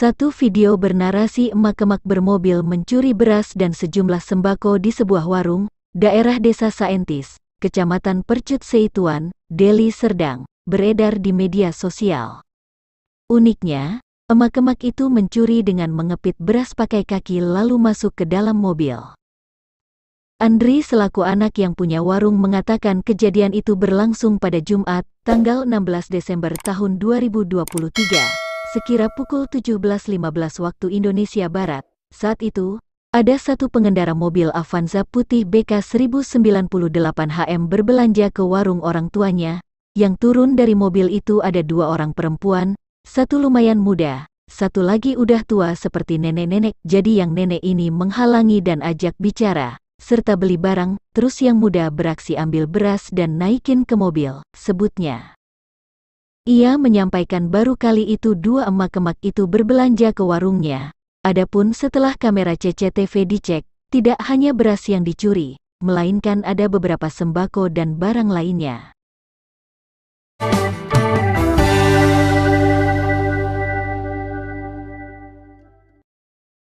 Satu video bernarasi emak-emak bermobil mencuri beras dan sejumlah sembako di sebuah warung, daerah desa Saentis, kecamatan Percut Seituan, Deli Serdang, beredar di media sosial. Uniknya, emak-emak itu mencuri dengan mengepit beras pakai kaki lalu masuk ke dalam mobil. Andri selaku anak yang punya warung mengatakan kejadian itu berlangsung pada Jumat, tanggal 16 Desember tahun 2023. Sekira pukul 17.15 waktu Indonesia Barat, saat itu, ada satu pengendara mobil Avanza putih BK 1098 HM berbelanja ke warung orang tuanya, yang turun dari mobil itu ada dua orang perempuan, satu lumayan muda, satu lagi udah tua seperti nenek-nenek. Jadi yang nenek ini menghalangi dan ajak bicara, serta beli barang, terus yang muda beraksi ambil beras dan naikin ke mobil, sebutnya. Ia menyampaikan baru kali itu dua emak-emak itu berbelanja ke warungnya. Adapun setelah kamera CCTV dicek, tidak hanya beras yang dicuri, melainkan ada beberapa sembako dan barang lainnya.